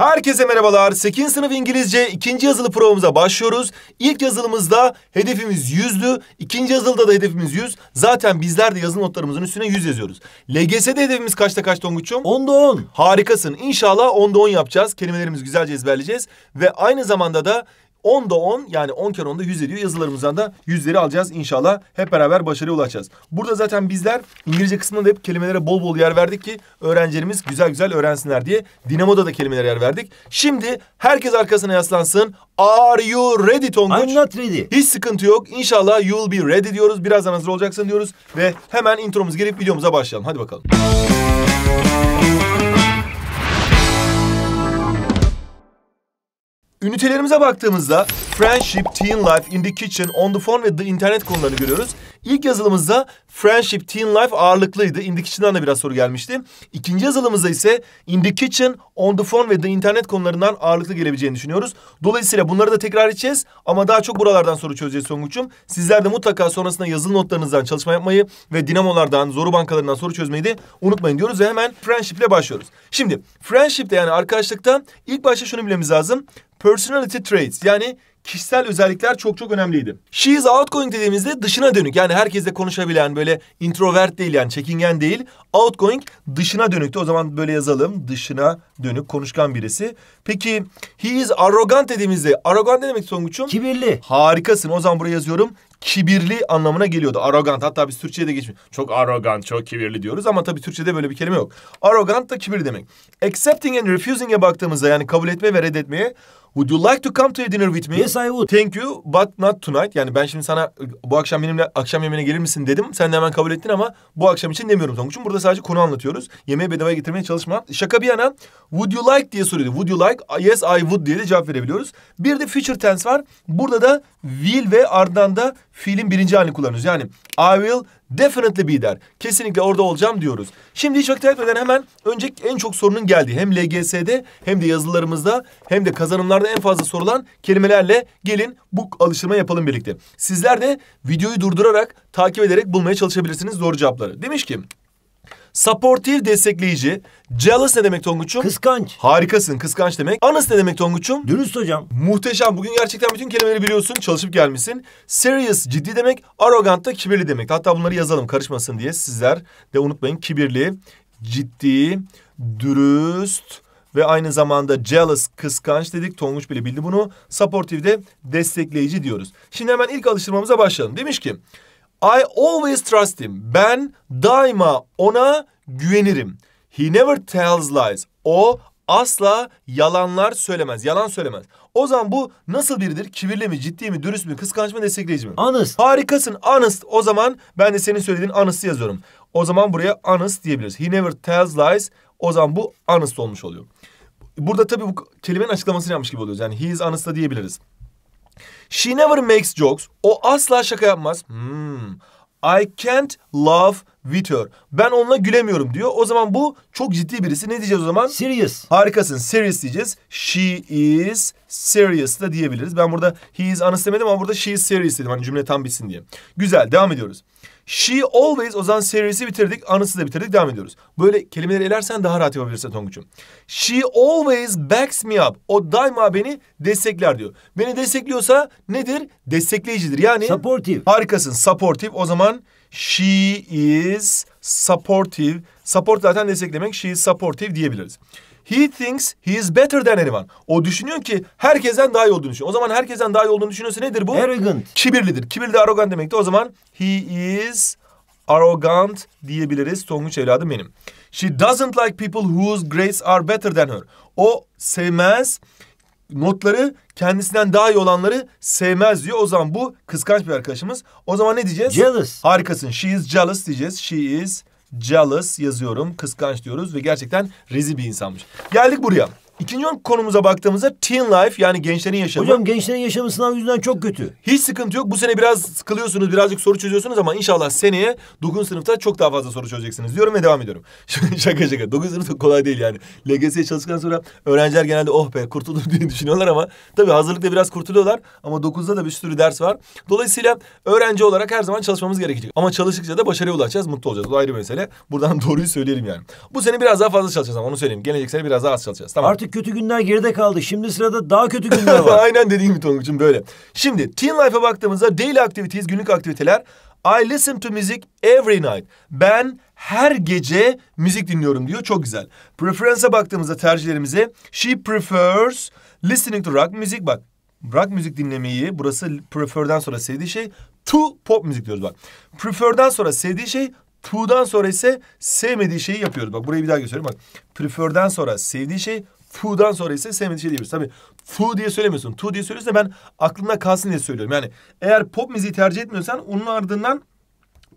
Herkese merhabalar. 8. sınıf İngilizce 2. yazılı provamıza başlıyoruz. İlk yazılımızda hedefimiz 100'dü. İkinci yazılıda da hedefimiz 100. Zaten bizler de yazılı notlarımızın üstüne 100 yazıyoruz. LGS'de hedefimiz kaçta kaç Tonguç'um? 10'da 10. Harikasın. İnşallah 10'da 10 yapacağız. Kelimelerimizi güzelce ezberleyeceğiz. Ve aynı zamanda da 10 da 10 yani 10 kere 10'da 100 ediyor. Yazılarımızdan da 100'leri alacağız inşallah. Hep beraber başarıya ulaşacağız. Burada zaten bizler İngilizce kısmında da hep kelimelere bol bol yer verdik ki öğrencilerimiz güzel güzel öğrensinler diye. Dinamo'da da kelimelere yer verdik. Şimdi herkes arkasına yaslansın. Are you ready Tonguç? I'm not ready. Hiç sıkıntı yok. İnşallah you'll be ready diyoruz. Birazdan hazır olacaksın diyoruz. Ve hemen intromuz gelip videomuza başlayalım. Hadi bakalım. Ünitelerimize baktığımızda Friendship, Teen Life, In The Kitchen, On The Phone ve The Internet konularını görüyoruz. İlk yazılımızda Friendship, Teen Life ağırlıklıydı. In The Kitchen'dan da biraz soru gelmişti. İkinci yazılımızda ise In The Kitchen, On The Phone ve The Internet konularından ağırlıklı gelebileceğini düşünüyoruz. Dolayısıyla bunları da tekrar edeceğiz ama daha çok buralardan soru çözeceğiz Songuç'um. Sizler de mutlaka sonrasında yazılı notlarınızdan çalışma yapmayı ve dinamolardan, zoru bankalarından soru çözmeyi de unutmayın diyoruz ve hemen Friendship ile başlıyoruz. Şimdi friendship de yani arkadaşlıktan ilk başta şunu bilmemiz lazım personality traits yani kişisel özellikler çok çok önemliydi. She is outgoing dediğimizde dışına dönük yani herkesle konuşabilen böyle introvert değil yani çekingen değil. Outgoing dışına dönüktü o zaman böyle yazalım dışına dönük konuşkan birisi. Peki he is arrogant dediğimizde arrogant ne demek Songuç'um? Kibirli. Harikasın o zaman buraya yazıyorum kibirli anlamına geliyordu. Arrogant hatta biz Türkçe'ye de geçmiyor. Çok arrogant, çok kibirli diyoruz ama tabii Türkçe'de böyle bir kelime yok. Arrogant da kibirli demek. Accepting and refusing'e baktığımızda yani kabul etme ve reddetmeye Would you like to come to a dinner with me? Yes I would. Thank you but not tonight. Yani ben şimdi sana bu akşam benimle akşam yemeğine gelir misin dedim. Sen de hemen kabul ettin ama bu akşam için demiyorum Tonguç'um. Burada sadece konu anlatıyoruz. Yemeği bedavaya getirmeye çalışma. Şaka bir yana would you like diye soruyordu. Would you like? Yes I would diye de cevap verebiliyoruz. Bir de future tense var. Burada da will ve ardından da fiilin birinci halini kullanıyoruz. Yani I will definitely be there. Kesinlikle orada olacağım diyoruz. Şimdi hiç vakit kaybetmeden hemen önce en çok sorunun geldiği hem LGS'de hem de yazılarımızda hem de kazanımlarda en fazla sorulan kelimelerle gelin bu alıştırma yapalım birlikte. Sizler de videoyu durdurarak takip ederek bulmaya çalışabilirsiniz doğru cevapları. Demiş ki Supportive destekleyici. Jealous ne demek Tonguç'um? Kıskanç. Harikasın kıskanç demek. Honest ne demek Tonguç'um? Dürüst hocam. Muhteşem. Bugün gerçekten bütün kelimeleri biliyorsun. Çalışıp gelmişsin. Serious ciddi demek. Arrogant da kibirli demek. Hatta bunları yazalım karışmasın diye. Sizler de unutmayın kibirli, ciddi, dürüst ve aynı zamanda jealous, kıskanç dedik. Tonguç bile bildi bunu. Supportive de destekleyici diyoruz. Şimdi hemen ilk alıştırmamıza başlayalım. Demiş ki I always trust him. Ben daima ona güvenirim. He never tells lies. O asla yalanlar söylemez. Yalan söylemez. O zaman bu nasıl biridir? Kibirli mi, ciddi mi, dürüst mü, kıskanç mı, destekleyici mi? Honest. Harikasın. Honest. O zaman ben de senin söylediğin honest'ı yazıyorum. O zaman buraya honest diyebiliriz. He never tells lies. O zaman bu honest olmuş oluyor. Burada tabii bu kelimenin açıklamasını yapmış gibi oluyoruz. Yani he is honest diyebiliriz. She never makes jokes. O asla şaka yapmaz. Hmm. I can't laugh with her. Ben onunla gülemiyorum diyor. O zaman bu çok ciddi birisi. Ne diyeceğiz o zaman? Serious. Harikasın. Serious diyeceğiz. She is serious da diyebiliriz. Ben burada he is honest demedim ama burada she is serious dedim. Hani cümle tam bitsin diye. Güzel. Devam ediyoruz. She always o zaman serisi bitirdik. Anısı da bitirdik. Devam ediyoruz. Böyle kelimeleri elersen daha rahat yapabilirsin Tonguç'um. She always backs me up. O daima beni destekler diyor. Beni destekliyorsa nedir? Destekleyicidir. Yani supportive. Harikasın. Supportive. O zaman she is supportive. Support zaten desteklemek. She is supportive diyebiliriz. He thinks he is better than anyone. O düşünüyor ki herkesten daha iyi olduğunu düşünüyor. O zaman herkesten daha iyi olduğunu düşünüyorsa nedir bu? Arrogant. Kibirlidir. Kibirli arrogant demekti. O zaman he is arrogant diyebiliriz. Tonguç evladım benim. She doesn't like people whose grades are better than her. O sevmez notları kendisinden daha iyi olanları sevmez diyor. O zaman bu kıskanç bir arkadaşımız. O zaman ne diyeceğiz? Jealous. Harikasın. She is jealous diyeceğiz. She is jealous yazıyorum. Kıskanç diyoruz ve gerçekten rezil bir insanmış. Geldik buraya. İkinci konumuza baktığımızda teen life yani gençlerin yaşamı. Hocam gençlerin yaşamı sınav yüzünden çok kötü. Hiç sıkıntı yok. Bu sene biraz sıkılıyorsunuz, birazcık soru çözüyorsunuz ama inşallah seneye 9. sınıfta çok daha fazla soru çözeceksiniz diyorum ve devam ediyorum. şaka şaka. 9. sınıf kolay değil yani. LGS'ye çalıştıktan sonra öğrenciler genelde oh be kurtuldum diye düşünüyorlar ama tabii hazırlıkta biraz kurtuluyorlar ama 9'da da bir sürü ders var. Dolayısıyla öğrenci olarak her zaman çalışmamız gerekecek. Ama çalıştıkça da başarıya ulaşacağız, mutlu olacağız. Bu ayrı mesele. Buradan doğruyu söyleyelim yani. Bu sene biraz daha fazla çalışacağız ama onu söyleyeyim. Gelecek sene biraz daha az çalışacağız. Tamam. Artık artık kötü günler geride kaldı. Şimdi sırada daha kötü günler var. Aynen dediğim gibi Tonguç'um böyle. Şimdi Teen Life'a baktığımızda daily activities, günlük aktiviteler. I listen to music every night. Ben her gece müzik dinliyorum diyor. Çok güzel. Preference'a baktığımızda tercihlerimize she prefers listening to rock music. Bak rock müzik dinlemeyi burası prefer'den sonra sevdiği şey to pop müzik diyoruz bak. Prefer'den sonra sevdiği şey to'dan sonra ise sevmediği şeyi yapıyoruz. Bak burayı bir daha göstereyim bak. Prefer'den sonra sevdiği şey Fu'dan sonra ise sevmediği şey diyebiliriz. Tabii fu diye söylemiyorsun. Tu diye söylüyorsan ben aklımda kalsın diye söylüyorum. Yani eğer pop müziği tercih etmiyorsan onun ardından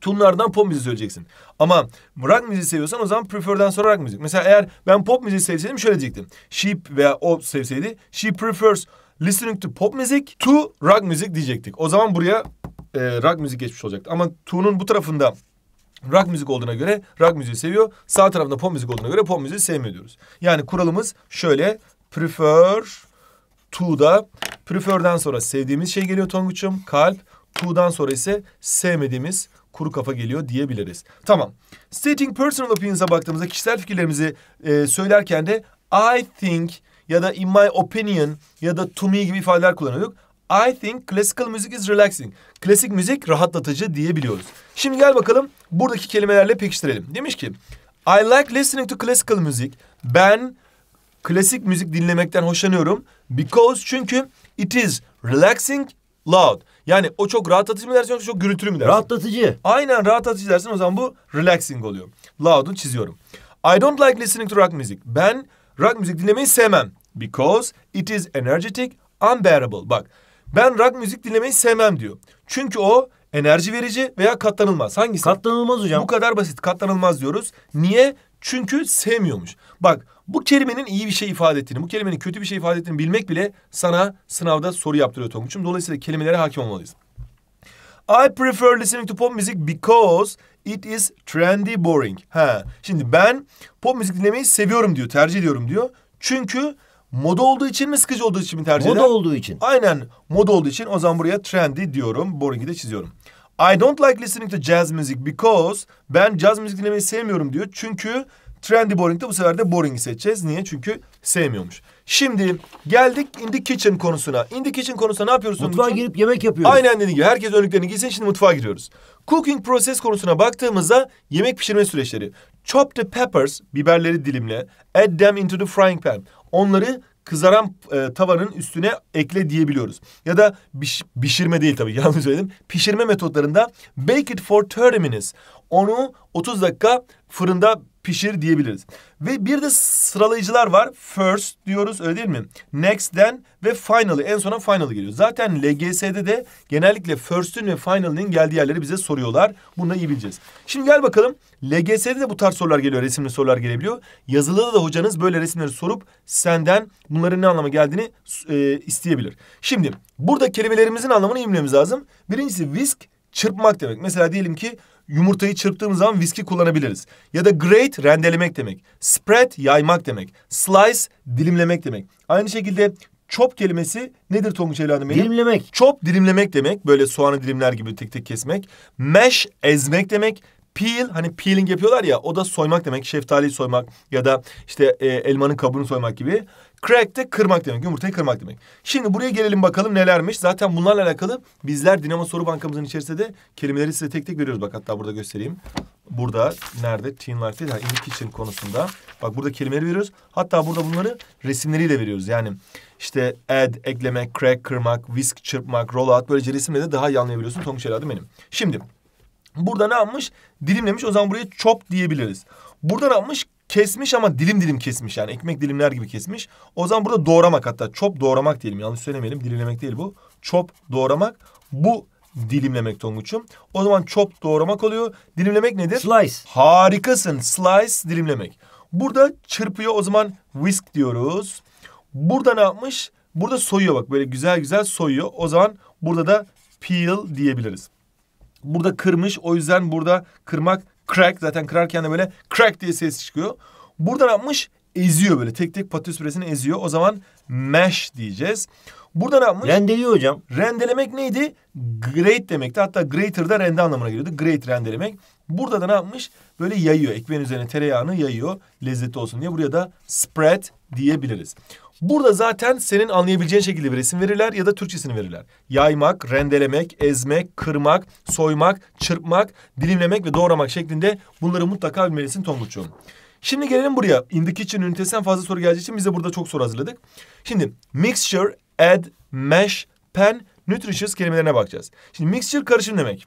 Tun'un pop müziği söyleyeceksin. Ama rock müziği seviyorsan o zaman prefer'den sonra rock müzik. Mesela eğer ben pop müziği sevseydim şöyle diyecektim. She veya o sevseydi she prefers listening to pop music to rock music diyecektik. O zaman buraya e, rock müzik geçmiş olacaktı. Ama Tun'un bu tarafında rock müzik olduğuna göre rock müziği seviyor. Sağ tarafında pop müzik olduğuna göre pop müziği sevmiyor diyoruz. Yani kuralımız şöyle prefer to'da prefer'den sonra sevdiğimiz şey geliyor Tonguç'um kalp. To'dan sonra ise sevmediğimiz kuru kafa geliyor diyebiliriz. Tamam. Stating personal opinions'a baktığımızda kişisel fikirlerimizi e, söylerken de I think ya da in my opinion ya da to me gibi ifadeler kullanıyorduk. I think classical music is relaxing. Klasik müzik rahatlatıcı diyebiliyoruz. Şimdi gel bakalım buradaki kelimelerle pekiştirelim. Demiş ki I like listening to classical music. Ben klasik müzik dinlemekten hoşlanıyorum. Because çünkü it is relaxing loud. Yani o çok rahatlatıcı mı dersin yoksa çok gürültülü mü dersin? Rahatlatıcı. Aynen rahatlatıcı dersin o zaman bu relaxing oluyor. Loud'u çiziyorum. I don't like listening to rock music. Ben rock müzik dinlemeyi sevmem. Because it is energetic, unbearable. Bak ben rock müzik dinlemeyi sevmem diyor. Çünkü o enerji verici veya katlanılmaz. Hangisi? Katlanılmaz hocam. Bu kadar basit katlanılmaz diyoruz. Niye? Çünkü sevmiyormuş. Bak bu kelimenin iyi bir şey ifade ettiğini, bu kelimenin kötü bir şey ifade ettiğini bilmek bile sana sınavda soru yaptırıyor Tonguç'um. Dolayısıyla kelimelere hakim olmalıyız. I prefer listening to pop music because it is trendy boring. Ha. Şimdi ben pop müzik dinlemeyi seviyorum diyor, tercih ediyorum diyor. Çünkü Moda olduğu için mi sıkıcı olduğu için mi tercih eder? Moda olduğu için. Aynen moda olduğu için o zaman buraya trendy diyorum. Boring'i de çiziyorum. I don't like listening to jazz music because ben jazz müzik dinlemeyi sevmiyorum diyor. Çünkü trendy boring'de bu sefer de boring'i seçeceğiz. Niye? Çünkü sevmiyormuş. Şimdi geldik in the kitchen konusuna. In the kitchen konusunda ne yapıyoruz? Mutfağa sonucu? girip yemek yapıyoruz. Aynen dediğim gibi. Herkes önlüklerini giysin şimdi mutfağa giriyoruz. Cooking process konusuna baktığımızda yemek pişirme süreçleri. Chop the peppers, biberleri dilimle. Add them into the frying pan onları kızaran e, tavanın üstüne ekle diyebiliyoruz. Ya da biş, pişirme değil tabii yanlış söyledim. Pişirme metotlarında bake it for 30 minutes. Onu 30 dakika fırında pişir diyebiliriz. Ve bir de sıralayıcılar var. First diyoruz öyle değil mi? Next, then ve finally. En sona finally geliyor. Zaten LGS'de de genellikle first'ün ve finaly'nin geldiği yerleri bize soruyorlar. Bunu da iyi bileceğiz. Şimdi gel bakalım. LGS'de de bu tarz sorular geliyor. Resimli sorular gelebiliyor. Yazılıda da hocanız böyle resimleri sorup senden bunların ne anlama geldiğini e, isteyebilir. Şimdi burada kelimelerimizin anlamını bilmemiz lazım. Birincisi whisk Çırpmak demek. Mesela diyelim ki yumurtayı çırptığımız zaman viski kullanabiliriz. Ya da grate rendelemek demek. Spread yaymak demek. Slice dilimlemek demek. Aynı şekilde chop kelimesi nedir Tonguç evladım benim? Dilimlemek. Chop dilimlemek demek. Böyle soğanı dilimler gibi tek tek kesmek. Mash ezmek demek. Peel hani peeling yapıyorlar ya o da soymak demek. Şeftaliyi soymak ya da işte e, elmanın kabuğunu soymak gibi. Crack de kırmak demek. Yumurtayı kırmak demek. Şimdi buraya gelelim bakalım nelermiş. Zaten bunlarla alakalı bizler Dinamo Soru Bankamızın içerisinde de kelimeleri size tek tek veriyoruz. Bak hatta burada göstereyim. Burada nerede? Teen Life'de yani in kitchen konusunda. Bak burada kelimeleri veriyoruz. Hatta burada bunları resimleriyle veriyoruz. Yani işte add, eklemek, crack, kırmak, whisk, çırpmak, roll out. Böylece resimle de daha iyi anlayabiliyorsun. Tonguç herhalde benim. Şimdi burada ne yapmış? Dilimlemiş. O zaman buraya chop diyebiliriz. Burada ne yapmış? Kesmiş ama dilim dilim kesmiş yani ekmek dilimler gibi kesmiş. O zaman burada doğramak hatta çop doğramak diyelim yanlış söylemeyelim dilimlemek değil bu. Çop doğramak bu dilimlemek Tonguç'um. O zaman çop doğramak oluyor. Dilimlemek nedir? Slice. Harikasın slice dilimlemek. Burada çırpıyor o zaman whisk diyoruz. Burada ne yapmış? Burada soyuyor bak böyle güzel güzel soyuyor. O zaman burada da peel diyebiliriz. Burada kırmış o yüzden burada kırmak Crack zaten kırarken de böyle crack diye ses çıkıyor. Buradan yapmış eziyor böyle tek tek patates püresini eziyor. O zaman mash diyeceğiz. Burada ne yapmış? Rendeliyor hocam. Rendelemek neydi? Great demekti. Hatta greater da rende anlamına geliyordu. Great rendelemek. Burada da ne yapmış? Böyle yayıyor. Ekmeğin üzerine tereyağını yayıyor. Lezzetli olsun diye. Buraya da spread diyebiliriz. Burada zaten senin anlayabileceğin şekilde bir resim verirler ya da Türkçesini verirler. Yaymak, rendelemek, ezmek, kırmak, soymak, çırpmak, dilimlemek ve doğramak şeklinde bunları mutlaka bilmelisin Tonguç'um. Şimdi gelelim buraya. In için kitchen ünitesinden fazla soru geleceği için biz de burada çok soru hazırladık. Şimdi mixture, add, mash, pen, nutritious kelimelerine bakacağız. Şimdi mixture karışım demek.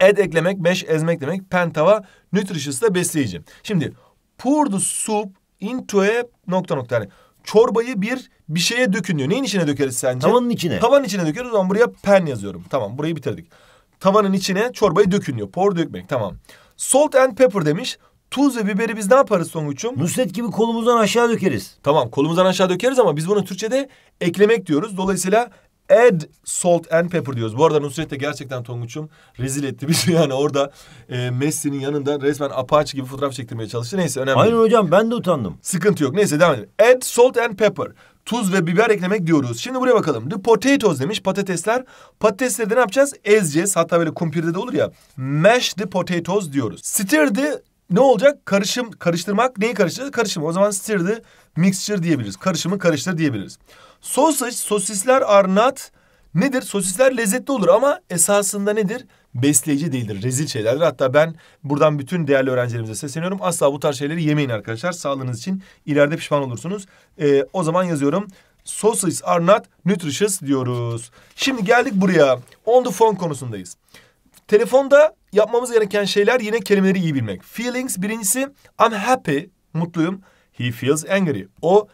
Add eklemek, mash ezmek demek. Pen tava, nutritious da besleyici. Şimdi pour the soup into a nokta nokta. Yani çorbayı bir bir şeye dökün diyor. Neyin içine dökeriz sence? Tavanın içine. Tavanın içine döküyoruz. O zaman buraya pen yazıyorum. Tamam burayı bitirdik. Tavanın içine çorbayı dökün diyor. Por dökmek tamam. Salt and pepper demiş. Tuz ve biberi biz ne yaparız sonuçum? Nusret gibi kolumuzdan aşağı dökeriz. Tamam kolumuzdan aşağı dökeriz ama biz bunu Türkçe'de eklemek diyoruz. Dolayısıyla Add salt and pepper diyoruz. Bu arada Nusret de gerçekten Tonguç'um rezil etti bizi. Yani orada e, Messi'nin yanında resmen Apache gibi fotoğraf çektirmeye çalıştı. Neyse önemli Aynen hocam ben de utandım. Sıkıntı yok. Neyse devam edelim. Add salt and pepper. Tuz ve biber eklemek diyoruz. Şimdi buraya bakalım. The potatoes demiş patatesler. Patatesleri de ne yapacağız? Ezeceğiz. Hatta böyle kumpirde de olur ya. Mash the potatoes diyoruz. Stir the ne olacak? Karışım, karıştırmak neyi karıştırır? Karışım. O zaman stir the mixture diyebiliriz. Karışımı karıştır diyebiliriz. Sosis, sosisler are nedir? Sosisler lezzetli olur ama esasında nedir? Besleyici değildir. Rezil şeylerdir. Hatta ben buradan bütün değerli öğrencilerimize sesleniyorum. Asla bu tarz şeyleri yemeyin arkadaşlar. Sağlığınız için ileride pişman olursunuz. Ee, o zaman yazıyorum. Sosis are not nutritious diyoruz. Şimdi geldik buraya. On the phone konusundayız. Telefonda yapmamız gereken şeyler yine kelimeleri iyi bilmek. Feelings birincisi I'm happy, mutluyum. He feels angry. O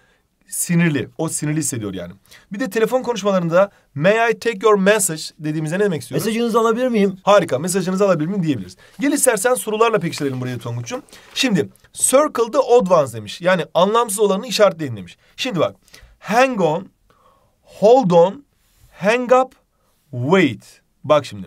sinirli. O sinirli hissediyor yani. Bir de telefon konuşmalarında may I take your message dediğimizde ne demek istiyoruz? Mesajınızı alabilir miyim? Harika. Mesajınızı alabilir miyim diyebiliriz. Gel istersen sorularla pekiştirelim burayı Tonguç'um. Şimdi circle the odd ones demiş. Yani anlamsız olanı işaretleyin demiş. Şimdi bak. Hang on, hold on, hang up, wait. Bak şimdi.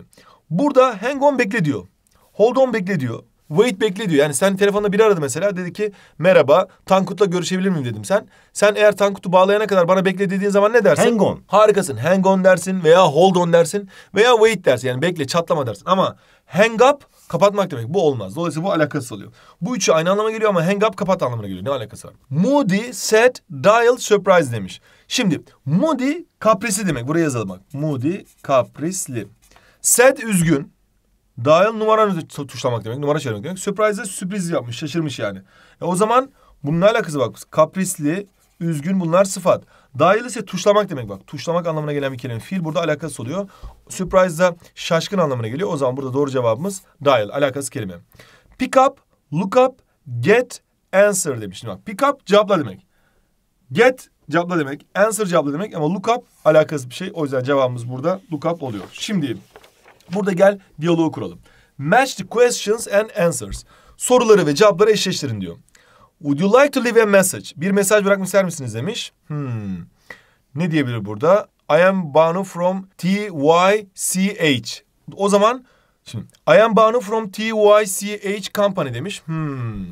Burada hang on bekle diyor. Hold on bekle diyor. Wait bekle diyor. Yani sen telefonda biri aradı mesela. Dedi ki merhaba Tankut'la görüşebilir miyim dedim sen. Sen eğer Tankut'u bağlayana kadar bana bekle dediğin zaman ne dersin? Hang on. Harikasın. Hang on dersin veya hold on dersin veya wait dersin. Yani bekle çatlama dersin. Ama hang up kapatmak demek. Bu olmaz. Dolayısıyla bu alakasız oluyor. Bu üçü aynı anlama geliyor ama hang up kapat anlamına geliyor. Ne alakası var? Moody, sad, dial, surprise demiş. Şimdi moody kaprisli demek. Buraya yazalım bak. Moody kaprisli. Sad üzgün. Dial numaranızı tuşlamak demek. Numara çevirmek demek. Surprise'e sürpriz yapmış. Şaşırmış yani. E o zaman bunun alakası bak. Kaprisli, üzgün bunlar sıfat. Dial ise tuşlamak demek bak. Tuşlamak anlamına gelen bir kelime. Fiil burada alakası oluyor. Surprise da şaşkın anlamına geliyor. O zaman burada doğru cevabımız dial. Alakası kelime. Pick up, look up, get, answer demiş. bak pick up cevapla demek. Get cevapla demek. Answer cevapla demek ama look up alakası bir şey. O yüzden cevabımız burada look up oluyor. Şimdi Burada gel diyaloğu kuralım. Match the questions and answers. Soruları ve cevapları eşleştirin diyor. Would you like to leave a message? Bir mesaj bırakmak ister misiniz demiş. Hmm. Ne diyebilir burada? I am Banu from TYCH. O zaman şimdi I am Banu from TYCH Company demiş. Hmm.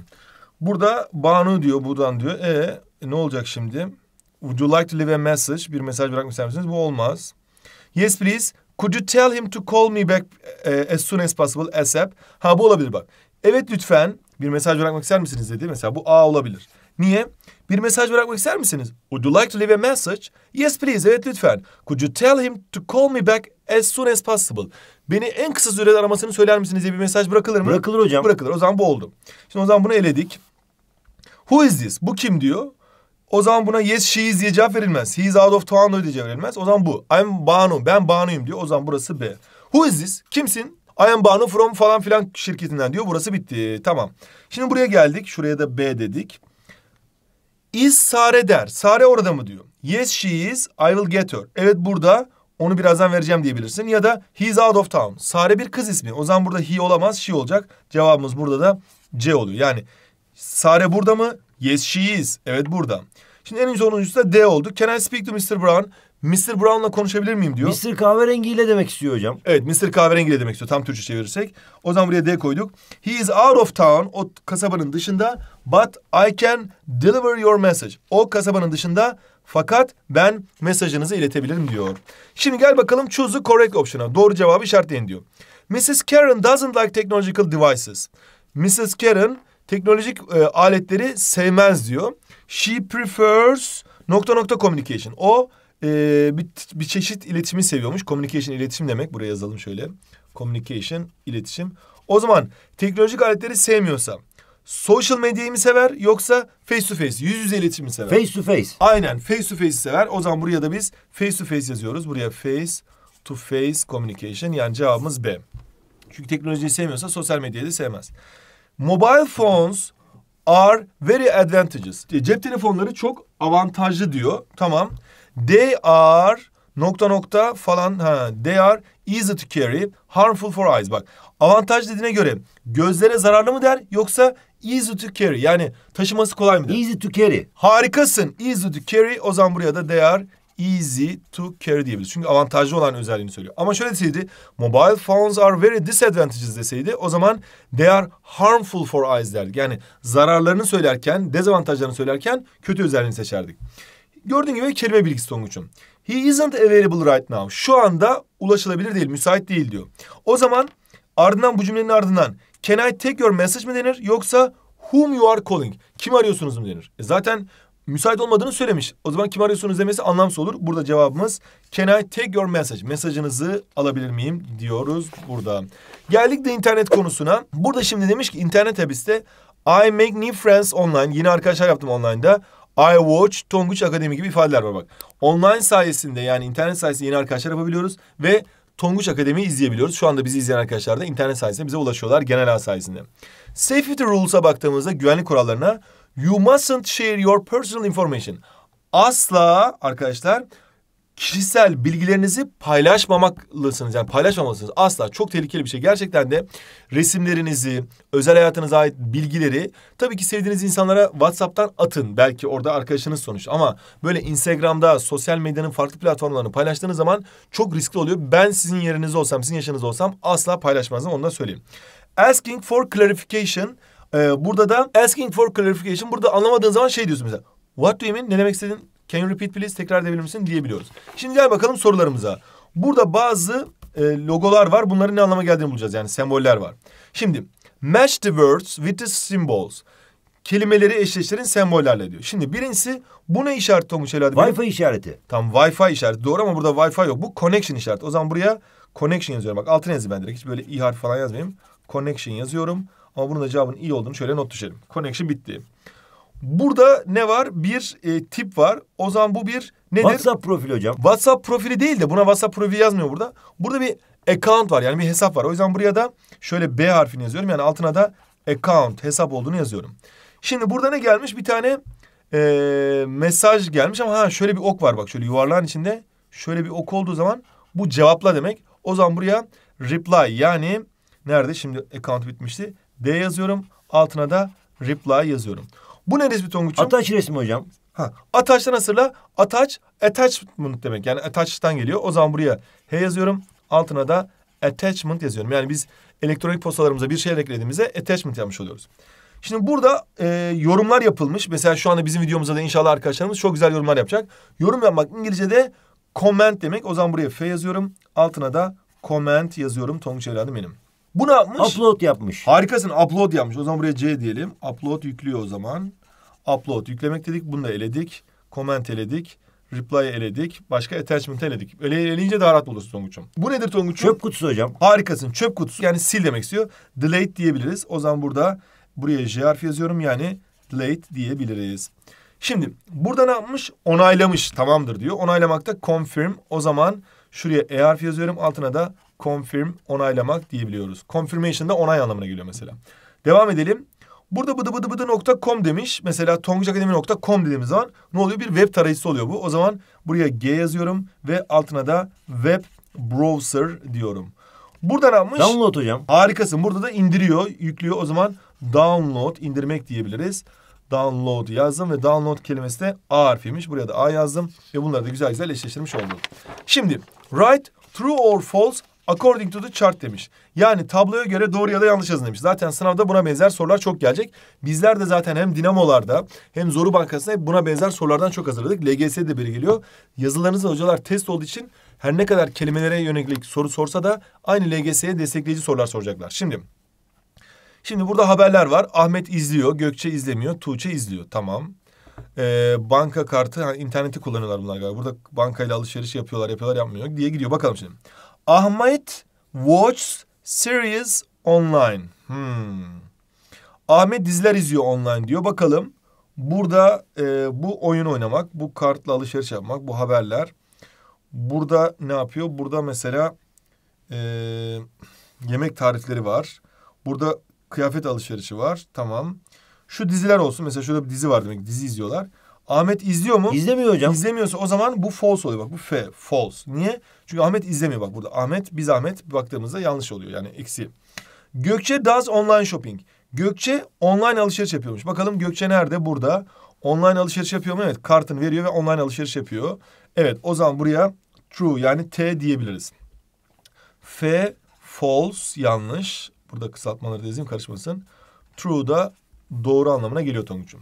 Burada Banu diyor buradan diyor. E ne olacak şimdi? Would you like to leave a message? Bir mesaj bırakmak ister misiniz? Bu olmaz. Yes please. Could you tell him to call me back uh, as soon as possible ASAP? Ha bu olabilir bak. Evet lütfen bir mesaj bırakmak ister misiniz dedi. Mesela bu A olabilir. Niye? Bir mesaj bırakmak ister misiniz? Would you like to leave a message? Yes please. Evet lütfen. Could you tell him to call me back as soon as possible? Beni en kısa sürede aramasını söyler misiniz diye bir mesaj bırakılır mı? Bırakılır hocam. Bırakılır. O zaman bu oldu. Şimdi o zaman bunu eledik. Who is this? Bu kim diyor? O zaman buna yes she is diye cevap verilmez. He is out of town diye cevap verilmez. O zaman bu. I'm Banu. Ben Banu'yum diyor. O zaman burası B. Who is this? Kimsin? I am Banu from falan filan şirketinden diyor. Burası bitti. Tamam. Şimdi buraya geldik. Şuraya da B dedik. Is Sare der. Sare orada mı diyor. Yes she is. I will get her. Evet burada onu birazdan vereceğim diyebilirsin. Ya da he is out of town. Sare bir kız ismi. O zaman burada he olamaz. She olacak. Cevabımız burada da C oluyor. Yani Sare burada mı? Yes she is. Evet burada. Şimdi en sonuncusu da D oldu. Can I speak to Mr. Brown? Mr. Brown'la konuşabilir miyim diyor. Mr. Kahverengi ile demek istiyor hocam. Evet Mr. Kahverengi ile demek istiyor tam Türkçe çevirirsek. O zaman buraya D koyduk. He is out of town o kasabanın dışında but I can deliver your message. O kasabanın dışında fakat ben mesajınızı iletebilirim diyor. Şimdi gel bakalım choose the correct option'a. Doğru cevabı işaretleyin diyor. Mrs. Karen doesn't like technological devices. Mrs. Karen teknolojik e, aletleri sevmez diyor. She prefers nokta nokta communication. O e, bir, bir çeşit iletişimi seviyormuş. Communication iletişim demek. Buraya yazalım şöyle. Communication iletişim. O zaman teknolojik aletleri sevmiyorsa social medyayı mı sever yoksa face to face yüz yüze iletişimi sever? Face to face. Aynen face to face sever. O zaman buraya da biz face to face yazıyoruz. Buraya face to face communication yani cevabımız B. Çünkü teknolojiyi sevmiyorsa sosyal medyayı da sevmez. Mobile phones are very advantageous. E, cep telefonları çok avantajlı diyor. Tamam. They are nokta nokta falan ha they are easy to carry, harmful for eyes. Bak avantaj dediğine göre gözlere zararlı mı der yoksa easy to carry yani taşıması kolay mı der? Easy to carry. Harikasın. Easy to carry. O zaman buraya da they are easy to carry diyebiliriz. Çünkü avantajlı olan özelliğini söylüyor. Ama şöyle deseydi mobile phones are very disadvantages deseydi o zaman they are harmful for eyes derdik. Yani zararlarını söylerken, dezavantajlarını söylerken kötü özelliğini seçerdik. Gördüğün gibi kelime bilgisi Tonguç'un. He isn't available right now. Şu anda ulaşılabilir değil, müsait değil diyor. O zaman ardından bu cümlenin ardından can I take your message mi denir yoksa whom you are calling? Kim arıyorsunuz mu denir? E zaten müsait olmadığını söylemiş. O zaman kim arıyorsunuz demesi anlamsız olur. Burada cevabımız can I take your message? Mesajınızı alabilir miyim diyoruz burada. Geldik de internet konusuna. Burada şimdi demiş ki internet hapiste I make new friends online. Yeni arkadaşlar yaptım online'da. I watch, Tonguç Akademi gibi ifadeler var bak. Online sayesinde yani internet sayesinde yeni arkadaşlar yapabiliyoruz ve Tonguç Akademi'yi izleyebiliyoruz. Şu anda bizi izleyen arkadaşlar da internet sayesinde bize ulaşıyorlar genel ağ sayesinde. Safety Rules'a baktığımızda güvenlik kurallarına You mustn't share your personal information. Asla arkadaşlar kişisel bilgilerinizi paylaşmamaklısınız. Yani paylaşmamalısınız. Asla çok tehlikeli bir şey. Gerçekten de resimlerinizi, özel hayatınıza ait bilgileri tabii ki sevdiğiniz insanlara WhatsApp'tan atın. Belki orada arkadaşınız sonuç. Ama böyle Instagram'da, sosyal medyanın farklı platformlarını paylaştığınız zaman çok riskli oluyor. Ben sizin yeriniz olsam, sizin yaşınız olsam asla paylaşmazdım. Onu da söyleyeyim. Asking for clarification ee, burada da asking for clarification. Burada anlamadığın zaman şey diyorsun mesela. What do you mean? Ne demek istedin? Can you repeat please? Tekrar edebilir misin? Diyebiliyoruz. Şimdi gel bakalım sorularımıza. Burada bazı e, logolar var. Bunların ne anlama geldiğini bulacağız. Yani semboller var. Şimdi match the words with the symbols. Kelimeleri eşleştirin sembollerle diyor. Şimdi birincisi bu ne işareti olmuş herhalde? Wi-Fi işareti. Tam Wi-Fi işareti. Doğru ama burada Wi-Fi yok. Bu connection işareti. O zaman buraya connection yazıyorum. Bak altına yazayım ben direkt. Hiç böyle i harfi falan yazmayayım. Connection yazıyorum. Ama bunun da cevabının iyi olduğunu şöyle not düşelim. Connection bitti. Burada ne var? Bir e, tip var. O zaman bu bir nedir? WhatsApp profili hocam. WhatsApp profili değil de buna WhatsApp profili yazmıyor burada. Burada bir account var yani bir hesap var. O yüzden buraya da şöyle B harfini yazıyorum. Yani altına da account hesap olduğunu yazıyorum. Şimdi burada ne gelmiş? Bir tane e, mesaj gelmiş ama ha şöyle bir ok var bak şöyle yuvarlağın içinde. Şöyle bir ok olduğu zaman bu cevapla demek. O zaman buraya reply yani nerede şimdi account bitmişti. D yazıyorum. Altına da reply yazıyorum. Bu ne resmi Tonguç'um? Ataç resmi hocam. Ha, ataç'tan hatırla. Ataç, attachment demek. Yani attach'tan geliyor. O zaman buraya H yazıyorum. Altına da attachment yazıyorum. Yani biz elektronik postalarımıza bir şey eklediğimizde attachment yapmış oluyoruz. Şimdi burada e, yorumlar yapılmış. Mesela şu anda bizim videomuzda da inşallah arkadaşlarımız çok güzel yorumlar yapacak. Yorum yapmak İngilizce'de comment demek. O zaman buraya F yazıyorum. Altına da comment yazıyorum. Tonguç evladım benim. Bu ne yapmış? Upload yapmış. Harikasın upload yapmış. O zaman buraya C diyelim. Upload yüklüyor o zaman. Upload yüklemek dedik. Bunu da eledik. Comment eledik. Reply eledik. Başka attachment eledik. Öyle eleyince daha rahat olursun Tonguç'um. Bu nedir Tonguç'um? Çöp kutusu hocam. Harikasın. Çöp kutusu. Yani sil demek istiyor. Delete diyebiliriz. O zaman burada buraya J harfi yazıyorum. Yani delete diyebiliriz. Şimdi burada ne yapmış? Onaylamış. Tamamdır diyor. Onaylamakta confirm. O zaman şuraya E harfi yazıyorum. Altına da confirm onaylamak diyebiliyoruz. Confirmation da onay anlamına geliyor mesela. Devam edelim. Burada bıdı bıdı bıdı nokta com demiş. Mesela nokta com dediğimiz zaman ne oluyor? Bir web tarayıcısı oluyor bu. O zaman buraya G yazıyorum ve altına da web browser diyorum. Buradan almış. Download hocam. Harikasın. Burada da indiriyor, yüklüyor. O zaman download, indirmek diyebiliriz. Download yazdım ve download kelimesi de A harfiymiş. Buraya da A yazdım ve bunları da güzel güzel eşleştirmiş oldum. Şimdi right, true or false According to the chart demiş. Yani tabloya göre doğru ya da yanlış yazın demiş. Zaten sınavda buna benzer sorular çok gelecek. Bizler de zaten hem Dinamo'larda hem Zoru Bankası'nda hep buna benzer sorulardan çok hazırladık. LGS'de biri geliyor. Yazılarınızda hocalar test olduğu için her ne kadar kelimelere yönelik soru sorsa da aynı LGS'ye destekleyici sorular soracaklar. Şimdi Şimdi burada haberler var. Ahmet izliyor, Gökçe izlemiyor, Tuğçe izliyor. Tamam. Ee, banka kartı, yani interneti kullanıyorlar bunlar galiba. Burada bankayla alışveriş yapıyorlar, yapıyorlar, yapmıyor diye gidiyor. Bakalım şimdi. Ahmet watches series online. Hmm. Ahmet diziler izliyor online diyor. Bakalım burada e, bu oyun oynamak, bu kartla alışveriş yapmak, bu haberler. Burada ne yapıyor? Burada mesela e, yemek tarifleri var. Burada kıyafet alışverişi var. Tamam. Şu diziler olsun. Mesela şurada bir dizi var demek. Dizi izliyorlar. Ahmet izliyor mu? İzlemiyor hocam. İzlemiyorsa o zaman bu false oluyor. Bak bu F. False. Niye? Çünkü Ahmet izlemiyor bak burada. Ahmet biz Ahmet baktığımızda yanlış oluyor yani eksi. Gökçe does online shopping. Gökçe online alışveriş yapıyormuş. Bakalım Gökçe nerede? Burada. Online alışveriş yapıyor mu? Evet kartını veriyor ve online alışveriş yapıyor. Evet o zaman buraya true yani T diyebiliriz. F false yanlış. Burada kısaltmaları da yazayım karışmasın. True da doğru anlamına geliyor Tonguç'um.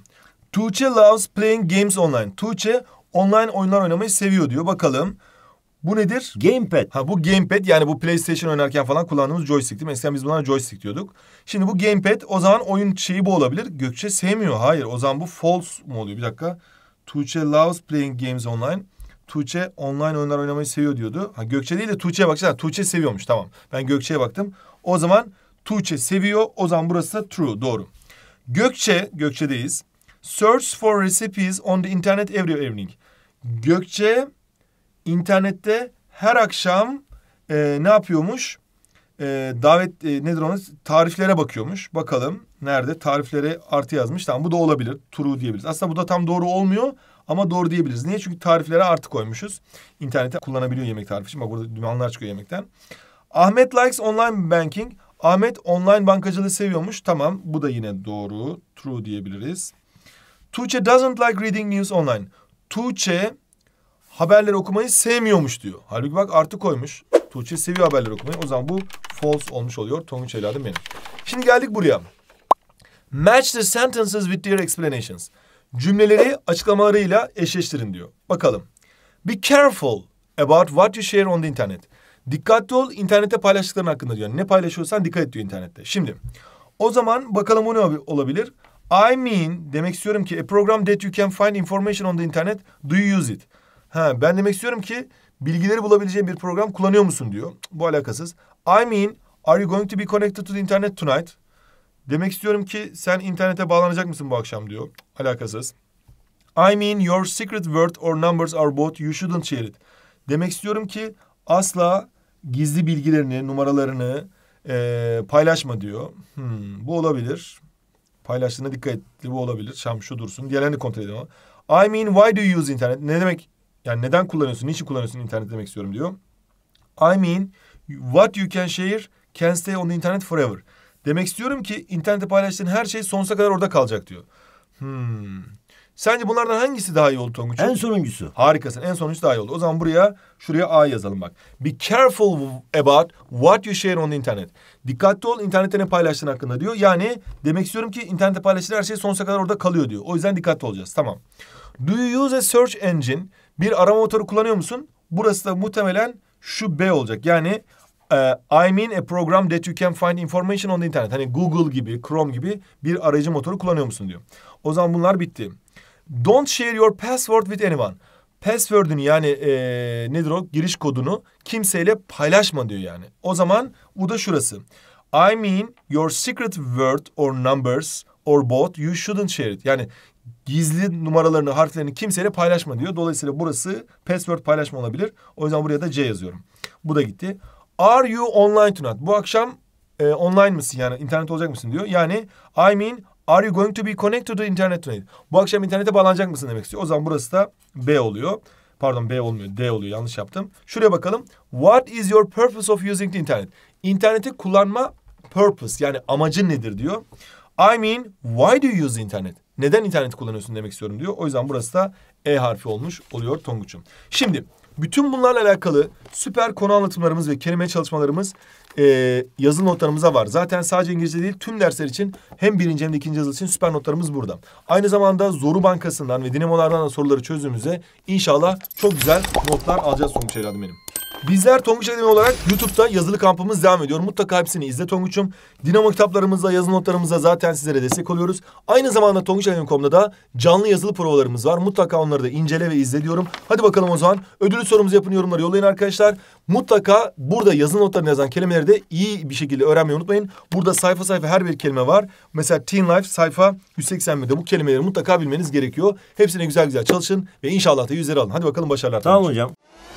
Tuğçe loves playing games online. Tuğçe online oyunlar oynamayı seviyor diyor. Bakalım. Bu nedir? Gamepad. Ha bu gamepad yani bu PlayStation oynarken falan kullandığımız joystick değil mi? Eskiden biz bunlara joystick diyorduk. Şimdi bu gamepad o zaman oyun şeyi bu olabilir. Gökçe sevmiyor. Hayır o zaman bu false mu oluyor? Bir dakika. Tuğçe loves playing games online. Tuğçe online oyunlar oynamayı seviyor diyordu. Ha Gökçe değil de Tuğçe'ye bakacağız. Tuğçe seviyormuş tamam. Ben Gökçe'ye baktım. O zaman Tuğçe seviyor. O zaman burası da true doğru. Gökçe, Gökçe'deyiz. Search for recipes on the internet every evening. Gökçe internette her akşam e, ne yapıyormuş? E, davet e, nedir onun? Tariflere bakıyormuş. Bakalım nerede? Tariflere artı yazmış. Tamam bu da olabilir. True diyebiliriz. Aslında bu da tam doğru olmuyor ama doğru diyebiliriz. Niye? Çünkü tariflere artı koymuşuz. İnternette kullanabiliyor yemek tarifi. Şimdi bak burada dümenler çıkıyor yemekten. Ahmet likes online banking. Ahmet online bankacılığı seviyormuş. Tamam bu da yine doğru. True diyebiliriz. Tuğçe doesn't like reading news online. Tuğçe haberleri okumayı sevmiyormuş diyor. Halbuki bak artı koymuş. Tuğçe seviyor haberleri okumayı. O zaman bu false olmuş oluyor. Tonguç evladım benim. Şimdi geldik buraya. Match the sentences with their explanations. Cümleleri açıklamalarıyla eşleştirin diyor. Bakalım. Be careful about what you share on the internet. Dikkatli ol internette paylaştıkların hakkında diyor. ne paylaşıyorsan dikkat et diyor internette. Şimdi o zaman bakalım o ne olabilir? I mean demek istiyorum ki a program that you can find information on the internet do you use it? Ha, ben demek istiyorum ki bilgileri bulabileceğim bir program kullanıyor musun diyor. Bu alakasız. I mean are you going to be connected to the internet tonight? Demek istiyorum ki sen internete bağlanacak mısın bu akşam diyor. Alakasız. I mean your secret word or numbers are both you shouldn't share it. Demek istiyorum ki asla gizli bilgilerini, numaralarını ee, paylaşma diyor. Hmm, bu olabilir. Paylaştığına dikkat et. Bu olabilir. Şam şu dursun. Diğerlerini kontrol edin ama. I mean why do you use internet? Ne demek yani neden kullanıyorsun, niçin kullanıyorsun internet demek istiyorum diyor. I mean what you can share can stay on the internet forever. Demek istiyorum ki internette paylaştığın her şey sonsuza kadar orada kalacak diyor. Hmm. Sence bunlardan hangisi daha iyi oldu Tonguç? En sonuncusu. Harikasın. En sonuncusu daha iyi oldu. O zaman buraya şuraya A yazalım bak. Be careful about what you share on the internet. Dikkatli ol internette ne paylaştığın hakkında diyor. Yani demek istiyorum ki internette paylaştığın her şey sonsuza kadar orada kalıyor diyor. O yüzden dikkatli olacağız. Tamam. Do you use a search engine bir arama motoru kullanıyor musun? Burası da muhtemelen şu B olacak. Yani e, I mean a program that you can find information on the internet. Hani Google gibi, Chrome gibi bir arayıcı motoru kullanıyor musun diyor. O zaman bunlar bitti. Don't share your password with anyone. Password'ünü yani e, nedir o giriş kodunu kimseyle paylaşma diyor yani. O zaman bu da şurası. I mean your secret word or numbers or both you shouldn't share it. Yani gizli numaralarını, harflerini kimseyle paylaşma diyor. Dolayısıyla burası password paylaşma olabilir. O yüzden buraya da C yazıyorum. Bu da gitti. Are you online tonight? Bu akşam e, online mısın yani internet olacak mısın diyor. Yani I mean are you going to be connected to the internet tonight? Bu akşam internete bağlanacak mısın demek istiyor. O zaman burası da B oluyor. Pardon B olmuyor D oluyor yanlış yaptım. Şuraya bakalım. What is your purpose of using the internet? İnterneti kullanma purpose yani amacın nedir diyor. I mean why do you use the internet? neden interneti kullanıyorsun demek istiyorum diyor. O yüzden burası da E harfi olmuş oluyor Tonguç'um. Şimdi bütün bunlarla alakalı süper konu anlatımlarımız ve kelime çalışmalarımız e, yazılı notlarımıza var. Zaten sadece İngilizce değil tüm dersler için hem birinci hem de ikinci yazılı için süper notlarımız burada. Aynı zamanda Zoru Bankası'ndan ve Dinamolardan da soruları çözdüğümüzde inşallah çok güzel notlar alacağız sonuç evladım benim. Bizler Tonguç Akademi olarak YouTube'da yazılı kampımız devam ediyor. Mutlaka hepsini izle Tonguç'um. Dinamo kitaplarımızla, yazı notlarımızla zaten sizlere destek oluyoruz. Aynı zamanda tonguçakademi.com'da da canlı yazılı provalarımız var. Mutlaka onları da incele ve izle diyorum. Hadi bakalım o zaman ödülü sorumuzu yapın yorumlara yollayın arkadaşlar. Mutlaka burada yazılı notlarını yazan kelimeleri de iyi bir şekilde öğrenmeyi unutmayın. Burada sayfa sayfa her bir kelime var. Mesela Teen Life sayfa 181'de bu kelimeleri mutlaka bilmeniz gerekiyor. Hepsine güzel güzel çalışın ve inşallah da yüzleri alın. Hadi bakalım başarılar. Tamam hocam.